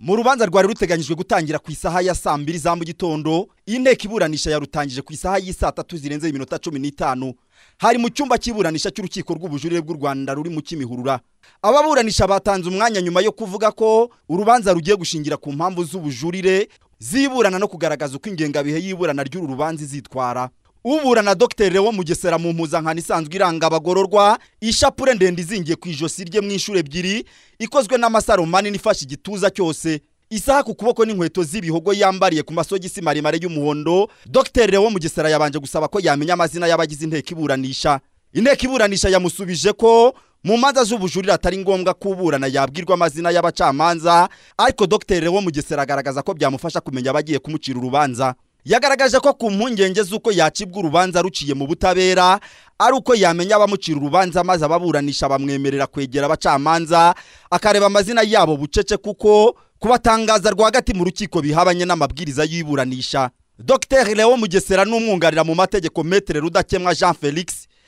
mu rubanza rwari ruteganyijwe gutangira ku isaha ya saa mbiri za mu gitondo inteko iburanisha yarutangije ku isaha y'isaa tatu zirenze iminota cumi n'itanu hari mu cyumba cy'iburanisha cy'urukiko rw'ubujurire bw'u rwanda ruri mu kimihurura ababuranisha batanze umwanya nyuma yo kuvuga ko urubanza rugiye gushingira ku mpamvu z'ubujurire ziburana no kugaragaza uko ingengabihe y'iburana ry'uru rubanza izitwara ubura na Dr Leo Mugesera mu mpuzankano isanzwe iranga abagororwa ishapure ndende izingiye ku ijosi rye mu inshuro ebyiri ikozwe n'amasaro manini ifashe igituza cyose isaha ku kuboko n'inkweto z'ibihogo yambariye ku masogisi maremare y'umuhondo Dr Leo Mugesera yabanje gusaba ko yamenya amazina y'abagize inteko iburanisha inteko iburanisha yamusubije ko mu manza z'ubujurire atari ngombwa kuburana yabwirwa amazina y'abacamanza ariko Dr Leo Mugesera agaragaza ko byamufasha kumenya abagiye kumucira urubanza yagaragaje ko ku mpungenge z'uko yacibwa urubanza ruciye mu butabera ari uko yamenya abamucira urubanza maze ababuranisha bamwemerera kwegera abacamanza akareba amazina yabo bucece kuko kubatangaza rwagati mu rukiko bihabanye n'amabwiriza y'iburanisha Dr Leo Mugesera n'umwunganira mu mategeko Metre Rudakemwa Jean Felix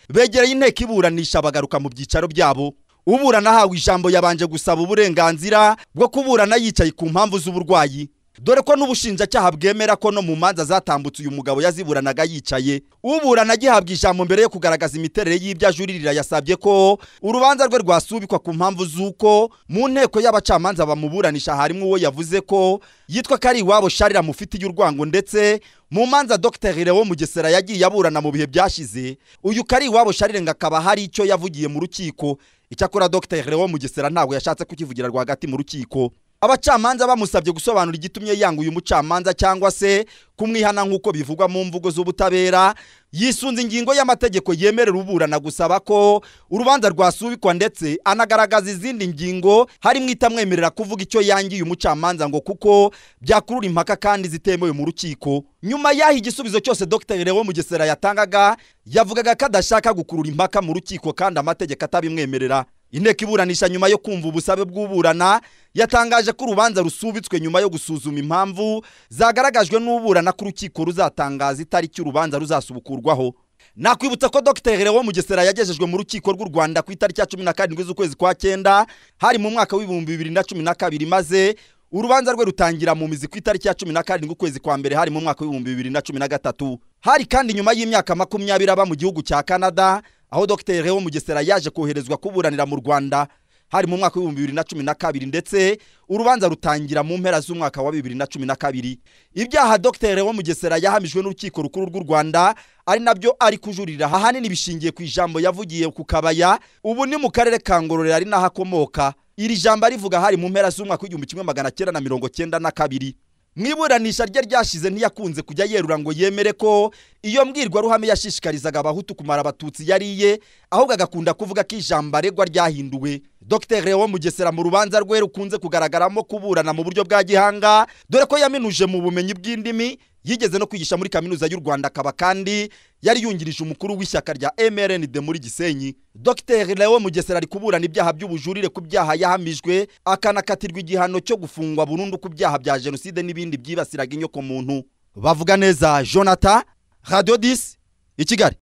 begereye inteko iburanisha bagaruka mu byicaro byabo uburana ahawe ijambo yabanje gusaba uburenganzira bwo kuburana yicaye ku mpamvu z'uburwayi dore ko n'ubushinjacyaha bwemera ko no mu manza zatambutse uyu mugabo yaziburanaga yicaye uburana agihabwa ijambo mbere yo kugaragaza imiterere y'ibyo ajuririra yasabye ko urubanza rwe rwasubikwa ku mpamvu z'uko mu nteko y'abacamanza bamuburanisha harimo uwo yavuze ko yitwa ko ari iwabo sharira mufite urwango ndetse mu manza Dr Lewo Mugesera yagiye aburana mu bihe byashize uyu kari iwabo sharire ngo akaba hari icyo yavugiye mu rukiko icyakora Dr Lewo Mugesera ntabwo yashatse kukivugira rwagati mu rukiko abacamanza bamusabye gusobanura igitumye yanga uyu mucamanza cyangwa se kumwihana nk'uko bivugwa mu mvugo z'ubutabera yisunze ingingo y'amategeko yemerera uburana gusaba ko urubanza rwasubikwa ndetse anagaragaza izindi ngingo harimo itamwemerera kuvuga icyo yangiye umucamanza ngo kuko byakurura impaka kandi zitemewe mu rukiko nyuma y'aho igisubizo cyose Dr Leon Mugesera yatangaga yavugaga ko adashaka gukurura impaka mu rukiko kandi amategeko atabimwemerera inteko iburanisha nyuma yo kumva ubusabe bw'uburana yatangaje ko urubanza rusubitswe nyuma yo gusuzuma impamvu zagaragajwe n'uburana ko urukiko ruzatangaza itariki urubanza ruzasubukurwaho nakwibutsa ko Dr wo mugesera yagejejwe mu rukiko rw'u rwanda ku itariki ya cumi na karindwi z'ukwezi kwa cyenda hari mu mwaka w'ibihumbi bibiri na cumi na kabiri maze urubanza rwe rutangira mu mizi ku itariki ya cumi na karindwi ukwezi kwa mbere hari mu mwaka w'ibihumbi bibiri na cumi na gatatu hari kandi nyuma y'imyaka makumyabiri aba mu gihugu cya canada aho Dr Leo Mugesera yaje koherezwa kuburanira mu Rwanda hari mu mwaka w'ibihumbi bibiri na cumi na kabiri ndetse urubanza rutangira mu mpera z'umwaka wa bibiri na cumi na kabiri ibyaha Dr Leo Mugesera yahamijwe n'urukiko rukuru rw'u Rwanda ari nabyo ari kujurira ahanini bishingiye ku ijambo yavugiye ku kabaya ubu ni mu karere ka Ngororero ari naho akomoka iri jambo rivuga hari mu mpera z'umwaka w'igihumbi kimwe magana cyenda na mirongo cyenda na kabiri mu iburanisha rye ryashize ntiyakunze kujya yerura ngo yemere ko iyo mbwirwaruhame yashishikarizaga abahutu kumara abatutsi yariye ahubwo agakunda kuvuga ko ijambo aregwa ryahinduwe dr Leo mugesera mu rubanza rwe rukunze kugaragaramo kuburana mu buryo bwa gihanga dore ko yaminuje mu bumenyi bw'indimi yigeze no kwigisha muri kaminuza y'u rwanda akaba kandi yari yungirije umukuru w'ishyaka rya mrnd muri gisenyi dr leo mugesera ari kuburana ibyaha by'ubujurire ku byaha yahamijwe akanakatirwa igihano cyo gufungwa burundu ku byaha bya jenoside n'ibindi byibasiraga inyokomuntu bavuga neza jonathan radio 10 i kigali